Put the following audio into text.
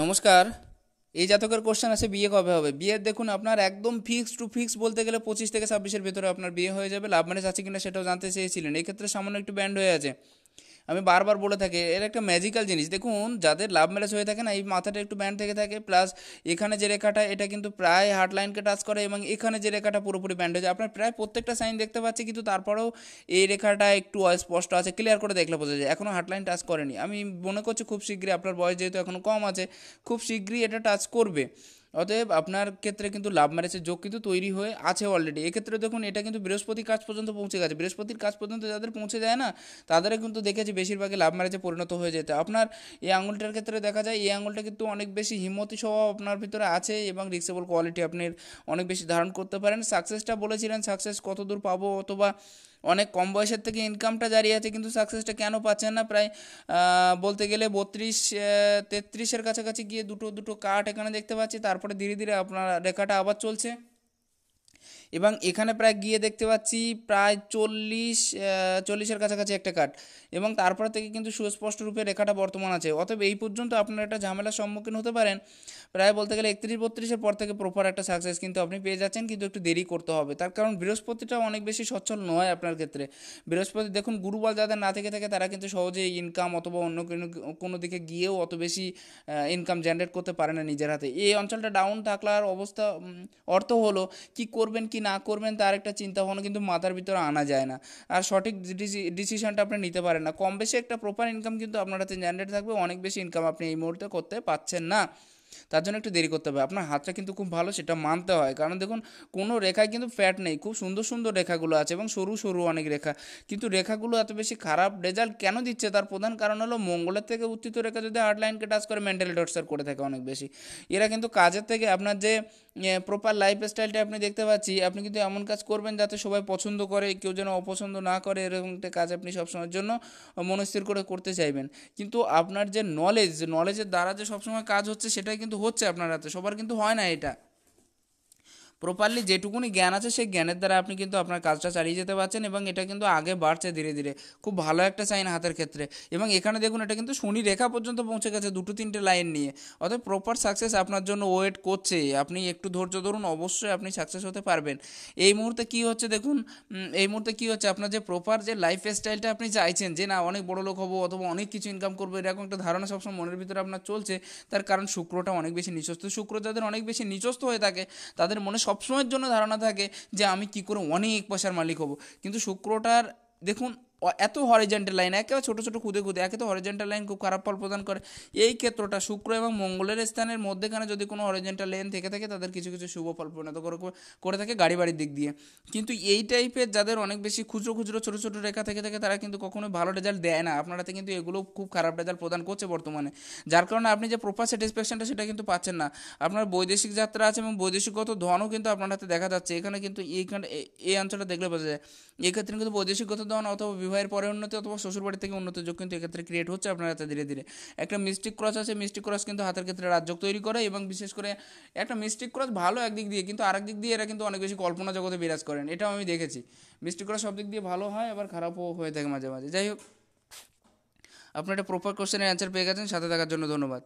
নমস্কার এই জাতকের কোশ্চেন আছে বিয়ে কবে হবে বিয়ে দেখুন আপনার একদম ফিক্স টু ফিক্স বলতে গেলে পঁচিশ থেকে ছাব্বিশের ভেতরে আপনার বিয়ে হয়ে যাবে লাভ ম্যারেজ আছে কিনা সেটাও জানতে চেয়েছিলেন এক্ষেত্রে সামান্য একটু ব্যান্ড হয়ে আছে আমি বারবার বলে থাকি এর একটা ম্যাজিক্যাল জিনিস দেখুন যাদের লাভ ম্যারেজ হয়ে থাকে না এই মাথাটা একটু ব্যান্ড থেকে থাকে প্লাস এখানে যে রেখাটা এটা কিন্তু প্রায় হার্ড লাইনকে টাচ করে এবং এখানে যে রেখাটা পুরোপুরি ব্যান্ড হয়ে যায় আপনার প্রায় প্রত্যেকটা সাইন দেখতে পাচ্ছি কিন্তু তারপরেও এই রেখাটা একটু অস্পষ্ট আছে ক্লিয়ার করে দেখলে বোঝা যায় এখনও হার্ট লাইন টাচ করেনি আমি মনে করছি খুব শীঘ্রই আপনার বয়স যেহেতু এখনও কম আছে খুব শীঘ্রই এটা টাচ করবে অতএব আপনার ক্ষেত্রে কিন্তু লাভ ম্যারেজের যোগ কিন্তু তৈরি হয়ে আছে অলরেডি এক্ষেত্রে দেখুন এটা কিন্তু বৃহস্পতির কাজ পর্যন্ত পৌঁছে গেছে বৃহস্পতির কাজ পর্যন্ত যাদের পৌঁছে যায় না তাদের কিন্তু দেখেছি বেশিরভাগই লাভ ম্যারেজে পরিণত হয়ে যেতে আপনার এই আঙুলটার ক্ষেত্রে দেখা যায় এই আঙুলটা কিন্তু অনেক বেশি হিম্মতি স্বভাব আপনার ভিতরে আছে এবং রিক্সেবল কোয়ালিটি আপনি অনেক বেশি ধারণ করতে পারেন সাকসেসটা বলেছিলেন সাকসেস কত দূর পাবো অথবা অনেক কম বয়সের থেকে ইনকামটা জারি আছে কিন্তু সাকসেসটা কেন পাচ্ছেন না প্রায় বলতে গেলে বত্রিশ তেত্রিশের কাছাকাছি গিয়ে দুটো দুটো কাট এখানে দেখতে পাচ্ছি তারপরে ধীরে ধীরে আপনার রেখাটা আবার চলছে এবং এখানে প্রায় গিয়ে দেখতে পাচ্ছি প্রায় চল্লিশ চল্লিশের কাছাকাছি একটা কাট এবং তারপর থেকে কিন্তু সুস্পষ্ট রূপে রেখাটা বর্তমান আছে অতএব এই পর্যন্ত আপনার একটা ঝামেলার সম্মুখীন হতে পারেন প্রায় বলতে গেলে একত্রিশ বত্রিশের পর থেকে প্রপার একটা সাকসেস কিন্তু আপনি পেয়ে যাচ্ছেন কিন্তু একটু দেরি করতে হবে তার কারণ বৃহস্পতিটা অনেক বেশি সচ্ছল নয় আপনার ক্ষেত্রে বৃহস্পতি দেখুন গুরুবল যাদের না থেকে থাকে তারা কিন্তু সহজে ইনকাম অথবা অন্য কোনো দিকে গিয়েও অত বেশি ইনকাম জেনারেট করতে পারে না নিজের হাতে এই অঞ্চলটা ডাউন থাকলার অবস্থা অর্থ হলো কি করবে করবেন কি না করবেন তার একটা চিন্তা ভাবনা কিন্তু মাথার ভিতরে আনা যায় না আর সঠিক ডিসিশনটা আপনি নিতে পারেন না কম বেশি একটা প্রপার ইনকাম কিন্তু আপনার হাতে জেনারেট থাকবে অনেক বেশি ইনকাম আপনি এই মুহূর্তে করতে পারছেন না তার জন্য একটু দেরি করতে হবে আপনার হাতটা কিন্তু খুব ভালো সেটা মানতে হয় কারণ দেখুন কোনো রেখায় কিন্তু ফ্যাট নেই খুব সুন্দর সুন্দর রেখাগুলো আছে এবং সরু সরু অনেক রেখা কিন্তু রেখাগুলো এত বেশি খারাপ রেজাল্ট কেন দিচ্ছে তার প্রধান কারণ হলো মঙ্গলের থেকে উত্থিত রেখা যদি লাইনকে টাচ করে মেন্টাল টর্চার করে থাকে অনেক বেশি এরা কিন্তু কাজের থেকে আপনার যে প্রপার লাইফ স্টাইলটা আপনি দেখতে পাচ্ছি আপনি কিন্তু এমন কাজ করবেন যাতে সবাই পছন্দ করে কেউ যেন অপছন্দ না করে এরকম একটা কাজ আপনি সবসময়ের জন্য মনস্থির করে করতে চাইবেন কিন্তু আপনার যে নলেজ নলেজের দ্বারা যে সবসময় কাজ হচ্ছে সেটা কিন্তু হচ্ছে আপনার হাতে সবার কিন্তু হয় না এটা প্রপারলি যেটুকুনি জ্ঞান আছে সেই জ্ঞানের দ্বারা আপনি কিন্তু আপনার কাজটা চালিয়ে যেতে পারছেন এবং এটা কিন্তু আগে বাড়ছে ধীরে ধীরে খুব ভালো একটা সাইন হাতের ক্ষেত্রে এবং এখানে দেখুন এটা কিন্তু শনি রেখা পর্যন্ত পৌঁছে গেছে দুটো তিনটে লাইন নিয়ে অর্থাৎ প্রপার সাকসেস আপনার জন্য ওয়েট করছে আপনি একটু ধৈর্য ধরুন অবশ্যই আপনি সাকসেস হতে পারবেন এই মুহূর্তে কি হচ্ছে দেখুন এই মুহূর্তে কি হচ্ছে আপনার যে প্রপার যে লাইফ স্টাইলটা আপনি চাইছেন যে না অনেক বড় লোক হবো অথবা অনেক কিছু ইনকাম করবো এরকম একটা ধারণা সবসময় মনের ভিতরে আপনার চলছে তার কারণ শুক্রটা অনেক বেশি নিচস্ত শুক্র যাদের অনেক বেশি নিচস্ত হয়ে থাকে তাদের মনে সবসময়ের জন্য ধারণা থাকে যে আমি কী করে অনেক পয়সার মালিক হব কিন্তু শুক্রটার দেখুন এত হরিজেন্টাল লাইন একেবারে ছোটো ছোটো খুদে খুদে একে তো হরিজেন্টাল লাইন খুব খারাপ ফল প্রদান করে এই ক্ষেত্রটা শুক্র এবং মঙ্গলের স্থানের মধ্যেখানে যদি কোনো হরিজেন্টাল লাইন থেকে থাকে তাদের কিছু কিছু শুভ ফল পরিণত করে করে থাকে গাড়ি বাড়ির দিক দিয়ে কিন্তু এই টাইপের যাদের অনেক বেশি খুচরো খুচরো ছোটো ছোটো রেখা থেকে থাকে তারা কিন্তু কখনোই ভালো রেজাল্ট দেয় না আপনারাতে কিন্তু এগুলো খুব খারাপ রেজাল্ট প্রদান করছে বর্তমানে যার কারণে আপনি যে প্রপার স্যাটিসফ্যাকশনটা সেটা কিন্তু পাচ্ছেন না আপনার বৈদেশিক যাত্রা আছে এবং বৈদেশিকগত ধনও কিন্তু আপনার হাতে দেখা যাচ্ছে এখানে কিন্তু এইখানে এই অঞ্চলটা দেখলে বোঝা যায় এক্ষেত্রে কিন্তু বৈদেশিকগত ধন অথবা বিবাহের পরে উন্নতি অথবা শ্বশুরবাড়ি থেকে উন্নতি যোগ কিন্তু এক্ষেত্রে ক্রিয়েট হচ্ছে আপনার হাতে ধীরে ধীরে একটা মিস্টিক ক্রস আছে মিস্টিক ক্রস কিন্তু হাতের ক্ষেত্রে রাজযোগ তৈরি করে এবং বিশেষ করে একটা মিস্টিক ক্রস ভালো একদিক দিয়ে কিন্তু আরেক দিক দিয়ে এরা কিন্তু অনেক বেশি কল্পনা জগতে বিরাজ করেন এটাও আমি দেখেছি মিস্টিক ক্রস সব দিক দিয়ে ভালো হয় আবার খারাপও হয়ে থাকে মাঝে মাঝে যাই হোক আপনার একটা প্রপার কোশ্চেনের অ্যান্সার পেয়ে গেছেন সাথে থাকার জন্য ধন্যবাদ